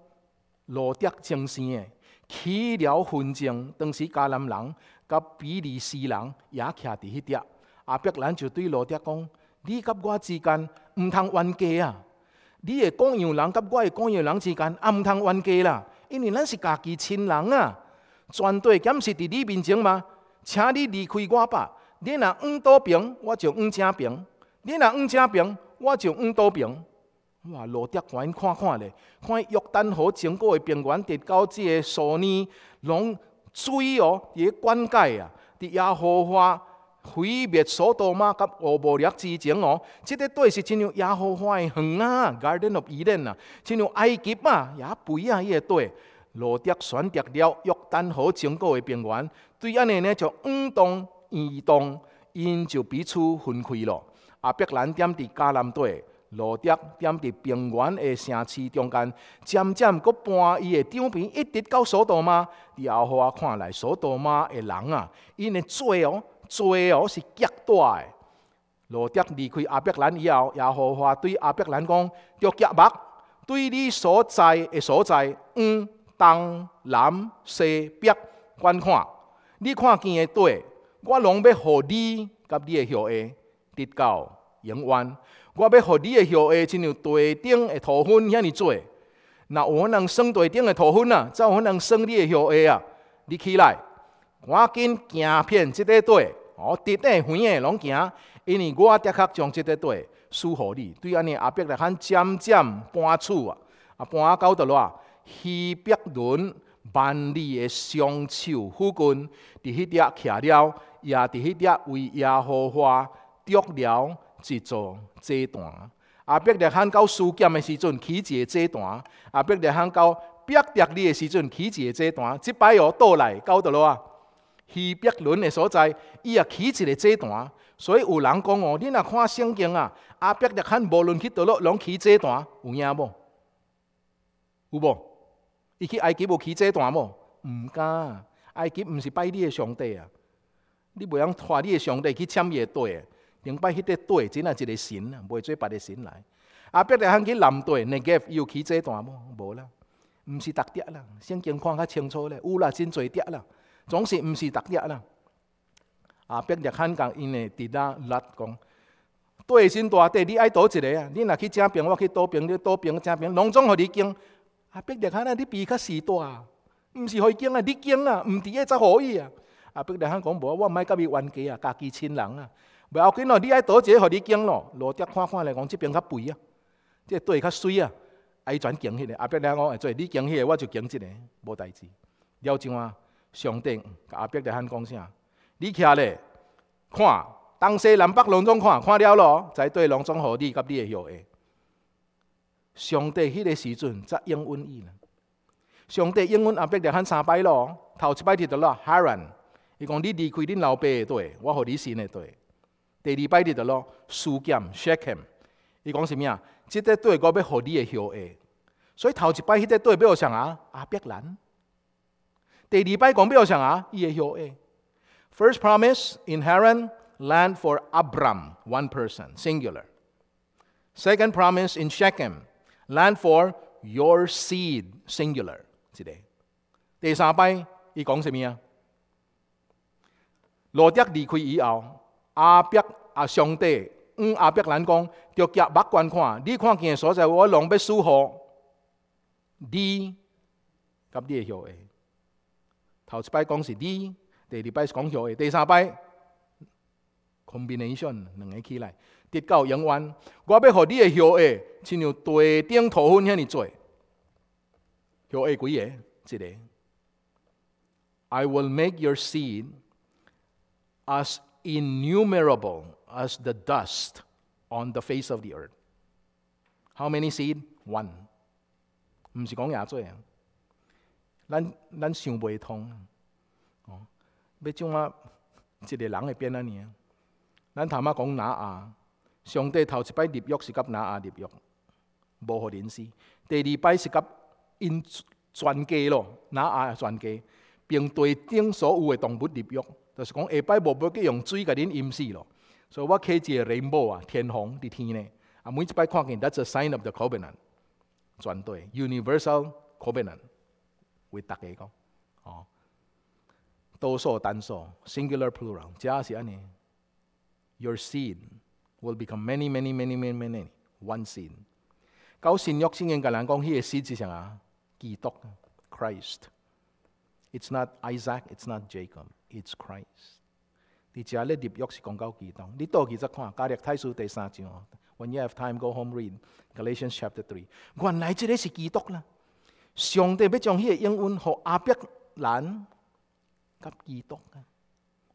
[SPEAKER 2] 罗德将生的起了纷争。当时加兰人甲比利时人也徛伫迄搭。阿伯兰就对罗德讲：“你甲我之间毋通冤家啊！你的官员人甲我的官员人之间也毋通冤家啦，因为咱是家己亲人啊！全队检视是伫你面前吗？”请你离开我吧！你若往多平，我就往正平；你若往正平，我就往多平。哇，罗德馆看看咧，看约旦河整个的平原，直到即个苏尼，拢水哦，伫灌溉啊，伫亚河花毁灭所多嘛，甲无布力之前哦。这个地是亲像亚河花的园啊，Garden of Eden 啊，像埃及啊，也肥啊，迄个地。罗德选择了约旦河经过的平原，对安尼呢就往东、移动，因就彼此分开了。阿伯兰点伫迦南地，罗德点伫平原的城市中间，渐渐搁搬伊的张篷，一直到索多玛。伫阿花看来，索多玛的人啊，因的罪哦，罪哦是极大的。罗德离开阿伯兰以后，也和花对阿伯兰讲：要夹目，对你所在的所在，嗯。东南西北观看，你看见的对，我拢要互你甲你的学校得到永远。我要互你的学校，亲像地顶的土分遐尼多，那有法能算地顶的土分啊？才有法能算你的学校啊？你起来，赶紧行遍即块地，哦，直的远的拢行，因为我的确将即块地输互你，对安尼阿伯来喊渐渐搬厝啊，啊搬啊到倒落。希伯伦万里的双手附近，伫迄搭徛了，也伫迄搭为耶和花筑了一座祭坛。阿伯在罕到修建的时阵起一个祭坛，阿伯在罕到伯特立的时阵起一个祭坛。即摆我倒来到倒落啊，希伯伦的所在，伊也起一个祭坛。所以有人讲哦，你若看圣经啊，阿伯在罕无论去倒落拢起祭坛，有影无？有无？伊去埃及无起祭坛无？毋敢，埃及毋是拜你的上帝啊！你袂用拖你的上帝去签伊个地，顶摆迄个地真若一个神啊，袂做别个神来。阿伯又通去南地，你个又起祭坛无？无啦，毋是特啲啦。圣经看较清楚咧，有啦真侪啲啦，总是毋是特啲啦。阿伯又喊讲，因的伫大六讲，地真大地，你爱倒一个啊！你若去正兵，我去倒兵，你倒兵正兵，拢总互你经。啊，逼力罕啊你比伊较时代啊毋是互伊拣啊你惊啊毋挃诶则互伊啊阿伯力罕讲无我毋爱甲伊冤家啊家己亲人啊袂要紧咯你爱倒一个互你惊咯罗德看看来讲即边较肥啊即个底较水啊啊伊转惊迄个阿伯力罕讲会做你惊迄个我就惊即个无代志了怎啊上顶阿伯力罕讲啥你徛咧看东西南北拢总看看了咯才对拢总好你甲你诶诺诶上帝迄个时阵则应允伊呢。上帝应允阿伯拉罕三摆咯，头一摆伫倒落哈兰，伊讲你离开恁老爸的地，我互你新的地。第二摆伫倒落苏剑谢罕，伊讲什啊？即块地我要互你的后代。所以头一摆迄队要上啊阿伯兰。第二摆讲要上啊伊的后代。First promise in Haran, land for Abram, one person, singular. Second promise in Shechem. Land for your seed, singular. today. 第三摆，伊讲什么啊？罗德离开以后，阿伯阿上帝，嗯，阿伯兰讲，着夹目光看，你看见所在，我拢要舒服。你，甲你嘸诶，头一摆讲是你，第二摆是讲嘸诶，第三摆。combination 两个起来跌到永远。我要和你的后亲像地顶土分遐尼做后代几个一个。I will make your seed as innumerable as the dust on the face of the earth. How many seed? One. 毋是讲野济啊，咱咱想袂通哦。要怎啊？一个人会变安尼啊？咱头妈讲拿亚，上帝头一摆立约是甲拿亚立约，无互人死。第二摆是甲因全家咯，拿亚全家，并地顶所有的动物立约，就是讲下摆无要去用水甲恁淹死咯。所以我开一个 rainbow 啊，天虹的天呢，啊，每一摆看见，that's a sign of the covenant，全对，universal covenant，为大家讲，哦，多数、单数，singular plural，即是安尼。your seed will become many, many, many, many, many. One seed. 九善約先應嘅眼光，呢個 seed Christ. It's not Isaac, it's not Jacob, it's Christ. When you have time, go home read Galatians chapter three。原來這個是基督啦。上帝要將呢個英文和亞伯蘭給基督啊。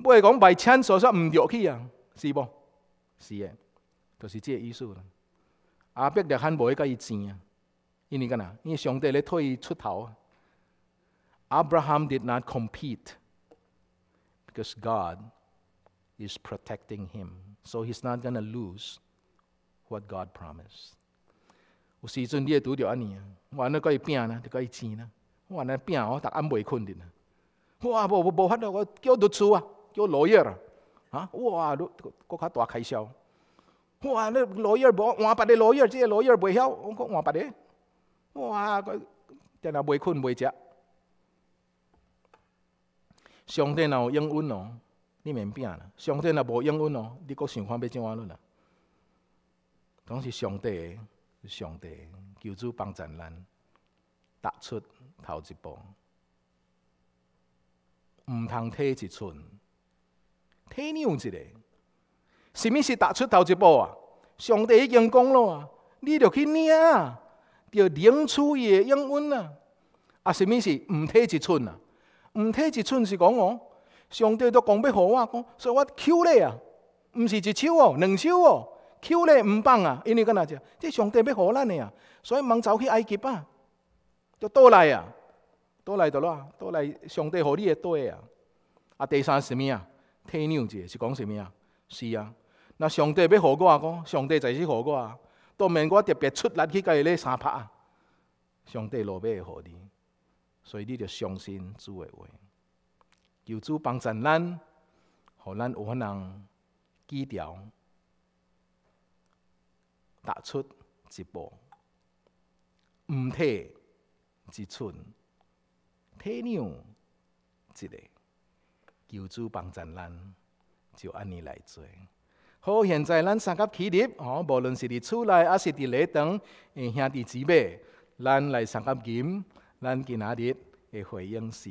[SPEAKER 2] 唔会讲拜千所杀唔入去啊，是冇？是嘅，就是即系艺术啦。阿伯约翰唔会佢争啊，因为干啊，因为上帝嚟替佢出头。Abraham did not compete because God is protecting him, so he's not going to lose what God promised。有时阵你会拄到呢，我原来佢拼啦，就佢争啦，我原来拼哦，答案未困定啊。哇，无无无法度，我叫律厝啊，叫 lawyer，啊，哇，都国较大开销，哇，那 lawyer 无换别的 lawyer，这个 lawyer 未晓，我讲换别的，哇，个定定袂困袂食，上帝若有英文哦，你免拼啦。上帝若无英文哦，你国想看要怎安论啦？讲是上帝，上帝，求主帮咱人踏出头一步。毋通退一寸，退让一下。什物是踏出头一步啊？上帝已经讲了啊，你就去领啊，要领出也应允啊。啊，什物是毋退一寸啊？毋退一寸是讲哦，上帝都讲互我讲，所以我扣咧啊，毋是一手哦，两手哦，扣咧毋放啊，因为干哪子这即上帝要互咱的啊，所以忙走去埃及吧，就倒来啊。倒来倒落倒来，上帝互你的底啊。啊，第三是物啊？天谅者是讲什物啊？是啊，那上帝要互我讲，上帝就是互我啊。当面我特别出力去甲伊咧相拍啊。上帝落尾会互你，所以你就相信主的话，求主帮助咱，互咱有法通记调，踏出一步，毋退一寸。祂娘，这个求主帮助咱，就安尼来做。好，现在咱三甲起立，哦，无论是伫厝内，还是伫里等兄弟姊妹，咱来三甲金，咱今日的回应是。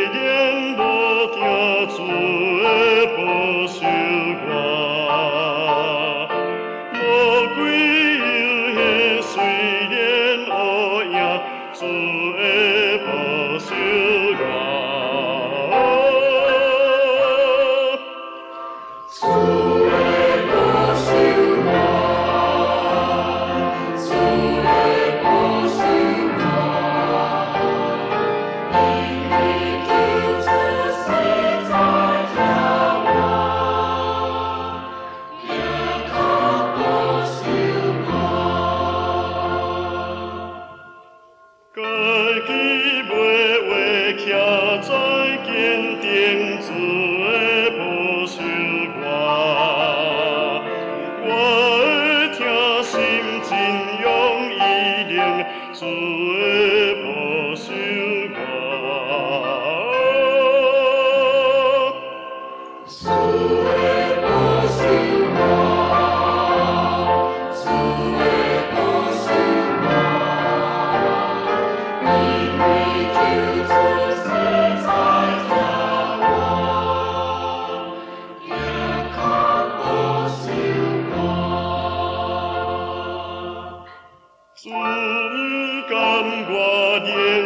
[SPEAKER 3] 영광
[SPEAKER 4] 예수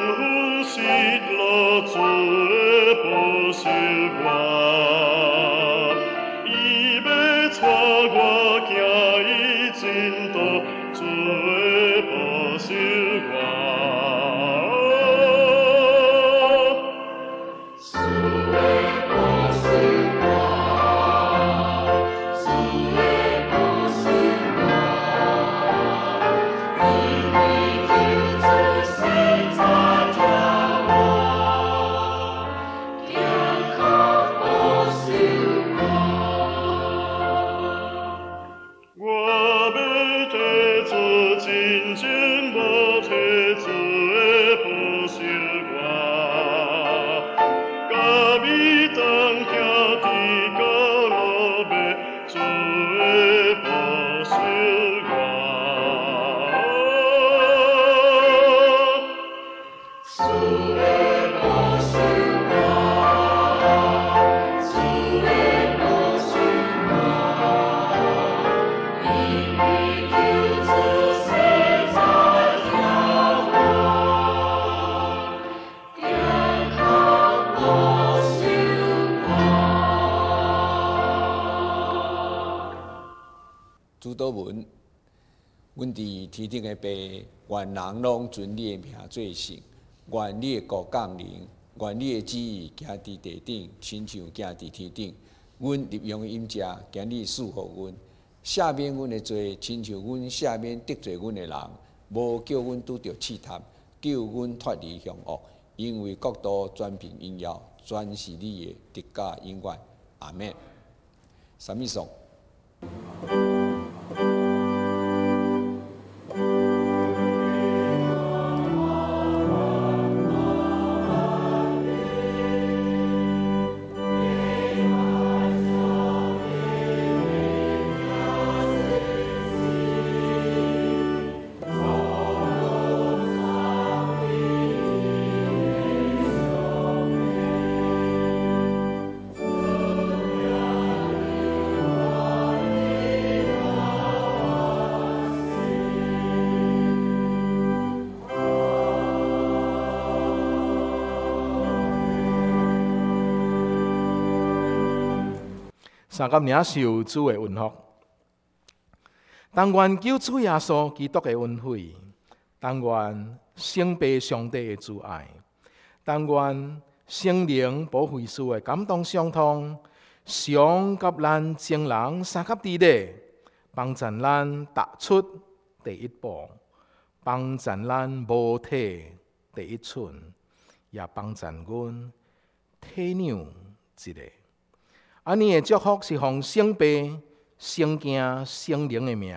[SPEAKER 1] 愿人拢尊你的名做神，愿你的国降临，愿你的旨意行伫地顶，亲像行伫天顶。阮利用因家，今日赐给阮。下面阮的罪，亲像阮下面得罪阮的人，无叫阮拄着试探，叫阮脱离凶恶。因为国度全凭因摇，全是你的，得加恩光。阿弥什么啥
[SPEAKER 2] 三甲领袖主的恩福，但愿救主耶稣基督的恩惠，但愿圣别上帝的慈爱，但愿圣灵保血主的感动相通，想甲咱圣人三甲之带，帮助咱踏出第一步，帮助咱无退第一寸，也帮助阮体谅一个。阿尼的祝福是奉圣父、圣经、圣灵的名，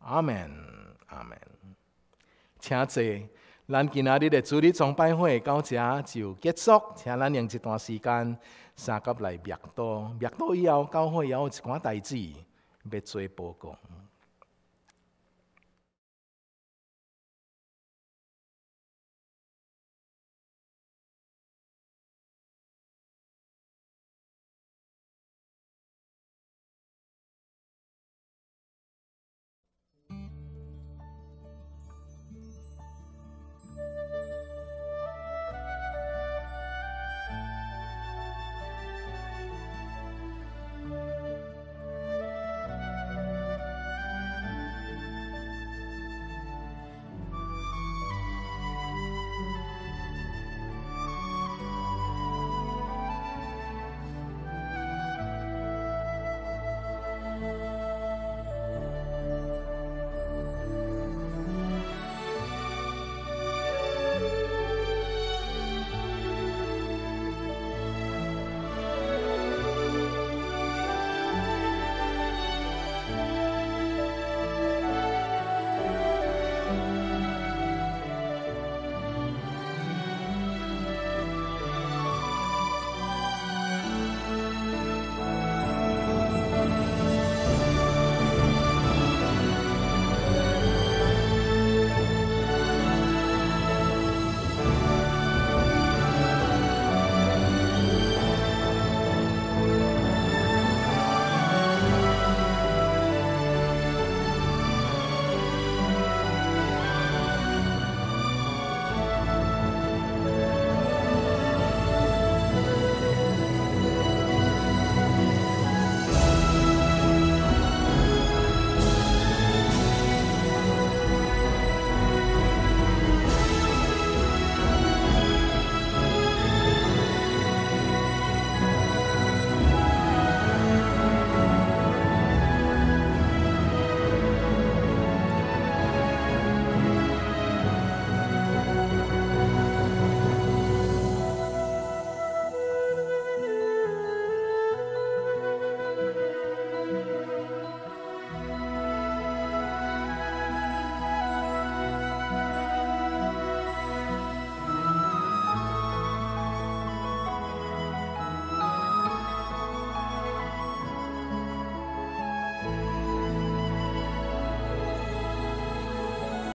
[SPEAKER 2] 阿门，阿门。请坐，咱今仔日的主日崇拜会到这就结束，请咱用一段时间，三吉来默多，默多以后，教会也有一寡代志要做报告。